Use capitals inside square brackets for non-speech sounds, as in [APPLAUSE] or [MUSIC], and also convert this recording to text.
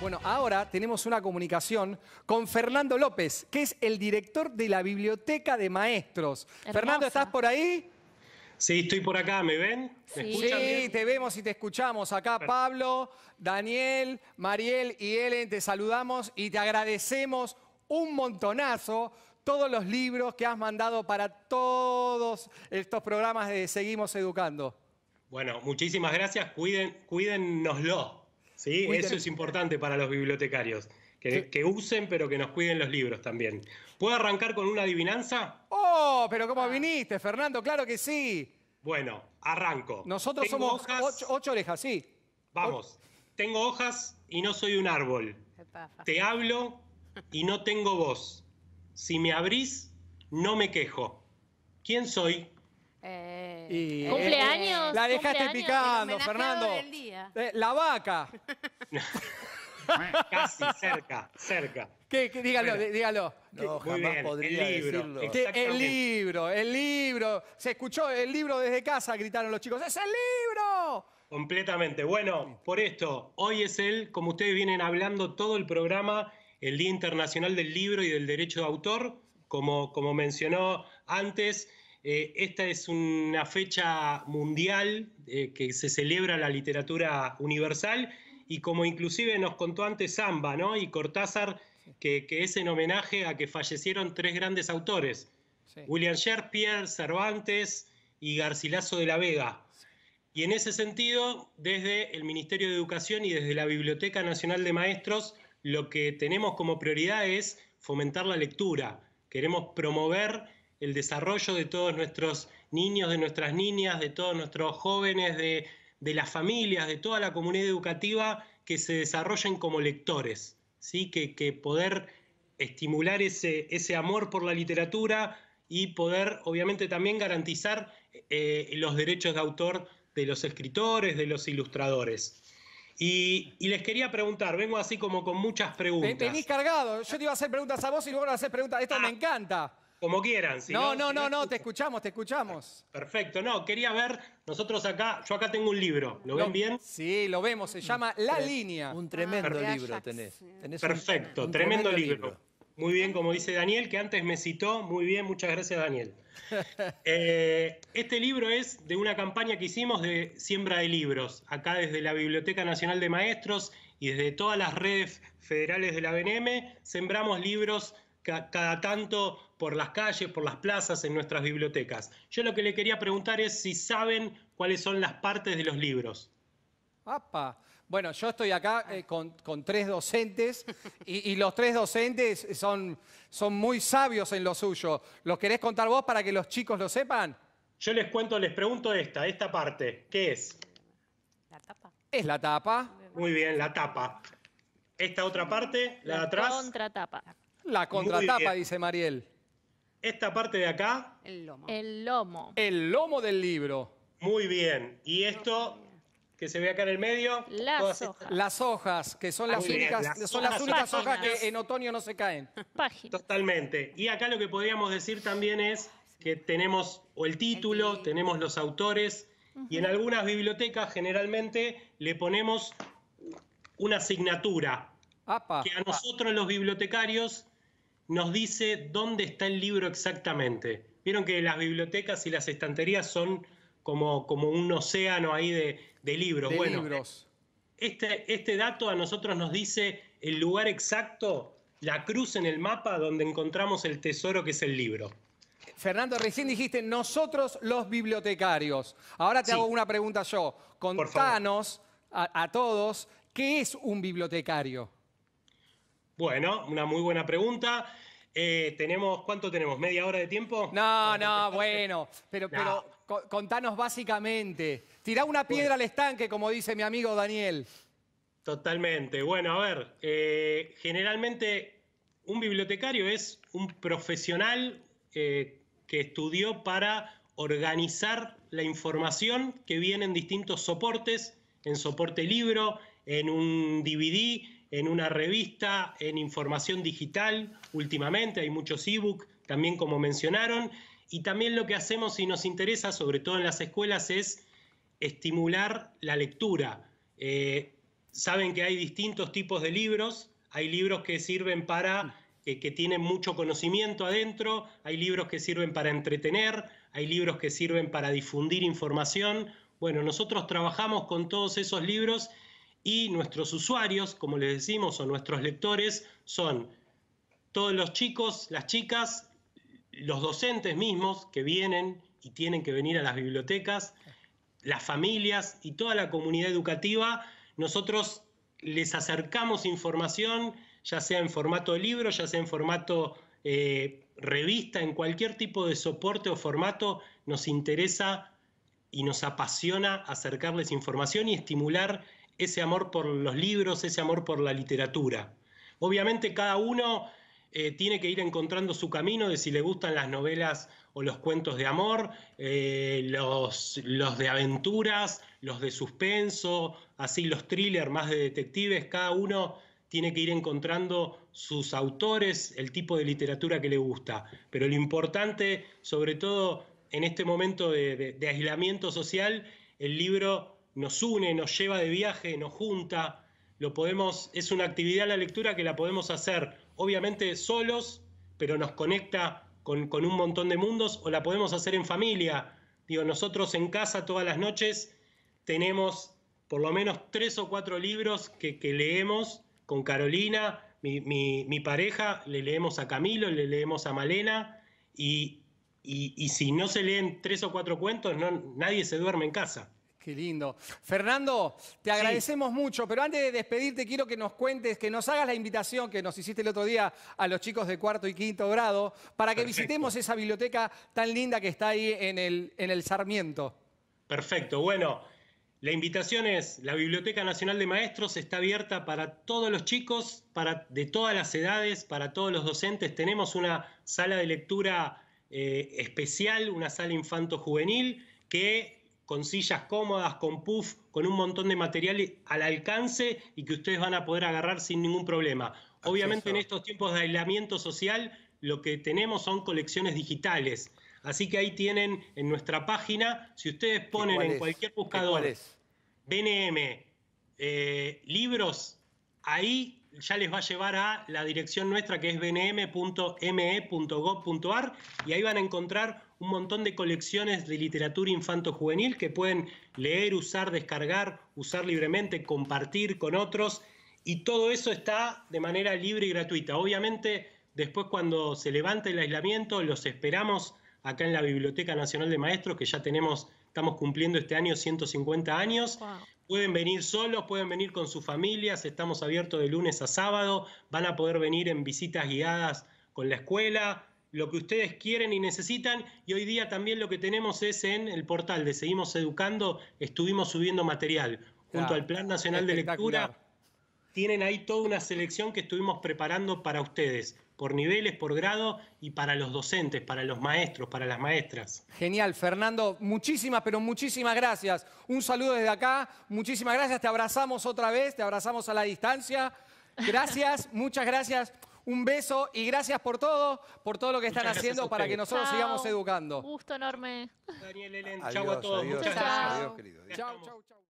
Bueno, ahora tenemos una comunicación con Fernando López, que es el director de la Biblioteca de Maestros. Fernando, ¿estás por ahí? Sí, estoy por acá, ¿me ven? sí. te vemos y te escuchamos. Acá Pablo, Daniel, Mariel y Ellen, te saludamos y te agradecemos un montonazo todos los libros que has mandado para todos estos programas de Seguimos Educando. Bueno, muchísimas gracias, Cuiden, cuídennoslo. Sí, eso es importante para los bibliotecarios. Que, usen, pero que nos cuiden los libros también. ¿Puedo arrancar con una adivinanza? ¡Oh! Pero ¿cómo ah. viniste, Fernando? ¡Claro que sí! Bueno, arranco. Nosotros somos ocho, orejas, sí. Vamos. Tengo hojas y no soy un árbol. Te hablo y no tengo voz. Si me abrís, no me quejo. ¿Quién soy? Eh, eh, cumpleaños. la dejaste picando, Fernando. Eh, la vaca. [LAUGHS] Casi cerca, cerca. dígalo, dígalo. No, jamás bien, el libro, decirlo. El libro, el libro. Se escuchó el libro desde casa, gritaron los chicos. ¡Es el libro! Completamente. Bueno, por esto, hoy es el, como ustedes vienen hablando todo el programa, el Día Internacional del Libro y del Derecho de Autor, como, como mencionó antes. Eh, esta es una fecha mundial eh, que se celebra la literatura universal y como inclusive nos contó antes Zamba y Cortázar, que, es en homenaje a que fallecieron tres grandes autores, William Shakespeare, Cervantes y Garcilaso de la Vega. Y en ese sentido, desde el Ministerio de Educación y desde la Biblioteca Nacional de Maestros, lo que tenemos como prioridad es fomentar la lectura. Queremos promover el desarrollo de todos nuestros niños, de nuestras niñas, de todos nuestros jóvenes, de, las familias, de toda la comunidad educativa que se desarrollen como lectores, ¿sí? que, poder estimular ese, ese amor por la literatura y poder, obviamente, también garantizar eh, los derechos de autor de los escritores, de los ilustradores. Y, les quería preguntar, vengo así como con muchas preguntas. Venís cargado, yo te iba a hacer preguntas a vos y luego a hacer preguntas. Esto me ah. encanta. Como quieran. no, no, no, no, te escuchamos, te escuchamos. Perfecto, no, quería ver, nosotros acá, yo acá tengo un libro, ¿lo ven bien? Sí, lo vemos, se llama mm. La Línea. Un tremendo ah. libro tenés. Perfecto, tremendo, libro. Muy bien, como dice Daniel, que antes me citó. Muy bien, muchas gracias, Daniel. [LAUGHS] Eh, este libro es de una campaña que hicimos de siembra de libros, acá desde la Biblioteca Nacional de Maestros y desde todas las redes federales de la BNM, sembramos libros cada tanto por las calles, por las plazas, en nuestras bibliotecas. Yo lo que le quería preguntar es si saben cuáles son las partes de los libros. ¡Apa! Bueno, yo estoy acá eh, con, tres docentes y, los tres docentes son, son muy sabios en lo suyo. ¿Los querés contar vos para que los chicos lo sepan? Yo les cuento, les pregunto esta, esta parte. ¿Qué es? La tapa. Es la tapa. Muy bien, la tapa. Esta otra parte, la, la de atrás. La Contratapa. La contratapa, dice Mariel. Esta parte de acá. El lomo. El lomo. El lomo del libro. Muy bien. Y esto que se ve acá en el medio. Las hojas. Las hojas, que son ah, las, únicas, son las únicas hojas que en otoño no se caen. Totalmente. Y acá lo que podríamos decir también es que tenemos o el título, tenemos los autores, y en algunas bibliotecas generalmente le ponemos una asignatura. que a nosotros los bibliotecarios nos dice dónde está el libro exactamente. Vieron que las bibliotecas y las estanterías son como, como un océano ahí de, libros. bueno, Este, este dato a nosotros nos dice el lugar exacto, la cruz en el mapa donde encontramos el tesoro que es el libro. Fernando, recién dijiste nosotros los bibliotecarios. Ahora te hago una pregunta yo. Contanos a, a todos, ¿qué es un bibliotecario? Bueno, una muy buena pregunta. Eh, tenemos, ¿cuánto tenemos? ¿Media hora de tiempo? No, no, bueno, pero, contanos básicamente. Tirá una piedra al estanque, como dice mi amigo Daniel. Totalmente. Bueno, a ver, eh, generalmente un bibliotecario es un profesional eh, que estudió para organizar la información que viene en distintos soportes, en soporte libro, en un DVD, en una revista, en información digital, últimamente hay muchos e-books, también como mencionaron, y también lo que hacemos y nos interesa, sobre todo en las escuelas, es estimular la lectura. Eh, saben que hay distintos tipos de libros, hay libros que sirven para, eh, que tienen mucho conocimiento adentro, hay libros que sirven para entretener, hay libros que sirven para difundir información. Bueno, nosotros trabajamos con todos esos libros y nuestros usuarios, como les decimos, o nuestros lectores, son todos los chicos, las chicas, los docentes mismos que vienen y tienen que venir a las bibliotecas, las familias y toda la comunidad educativa. Nosotros les acercamos información, ya sea en formato de libro, ya sea en formato eh, revista, en cualquier tipo de soporte o formato, nos interesa y nos apasiona acercarles información y estimular ese amor por los libros, ese amor por la literatura. Obviamente cada uno eh, tiene que ir encontrando su camino de si le gustan las novelas o los cuentos de amor, eh, los, los, de aventuras, los de suspenso, así los thrillers más de detectives, cada uno tiene que ir encontrando sus autores, el tipo de literatura que le gusta. Pero lo importante, sobre todo en este momento de aislamiento social, el libro nos une, nos lleva de viaje, nos junta, lo podemos, es una actividad la lectura que la podemos hacer, obviamente solos, pero nos conecta con, un montón de mundos, o la podemos hacer en familia. Digo, nosotros en casa todas las noches tenemos por lo menos tres o cuatro libros que, leemos con Carolina, mi, pareja, le leemos a Camilo, le leemos a Malena, y, si no se leen tres o cuatro cuentos, nadie se duerme en casa. Qué lindo. Fernando, te agradecemos mucho, pero antes de despedirte quiero que nos cuentes, que nos hagas la invitación que nos hiciste el otro día a los chicos de cuarto y quinto grado para que visitemos esa biblioteca tan linda que está ahí en el, en el Sarmiento. Perfecto, bueno, la invitación es, la Biblioteca Nacional de Maestros está abierta para todos los chicos, para, de todas las edades, para todos los docentes. Tenemos una sala de lectura eh, especial, una sala infanto-juvenil, que con sillas cómodas, con puff, con un montón de material al alcance y que ustedes van a poder agarrar sin ningún problema. Obviamente en estos tiempos de aislamiento social lo que tenemos son colecciones digitales. Así que ahí tienen en nuestra página, si ustedes ponen en cualquier buscador BNM eh, libros, ahí ya les va a llevar a la dirección nuestra que es bnm.me.gov.ar y ahí van a encontrar un montón de colecciones de literatura infanto-juvenil que pueden leer, usar, descargar, usar libremente, compartir con otros y todo eso está de manera libre y gratuita. Obviamente después cuando se levante el aislamiento los esperamos acá en la Biblioteca Nacional de Maestros, que ya tenemos, estamos cumpliendo este año 150 años. Pueden venir solos, pueden venir con sus familias, estamos abiertos de lunes a sábado, van a poder venir en visitas guiadas con la escuela, lo que ustedes quieren y necesitan. Y hoy día también lo que tenemos es en el portal de Seguimos Educando, estuvimos subiendo material junto al Plan Nacional de Lectura. Tienen ahí toda una selección que estuvimos preparando para ustedes por niveles, por grado y para los docentes, para los maestros, para las maestras. Genial, Fernando, muchísimas, pero muchísimas gracias. Un saludo desde acá, muchísimas gracias, te abrazamos otra vez, te abrazamos a la distancia. Gracias, [LAUGHS] muchas gracias. Un beso y gracias por todo, por todo lo que están haciendo para que nosotros sigamos educando. Gusto enorme. Daniel Elen, chau a todos. muchas gracias. chau.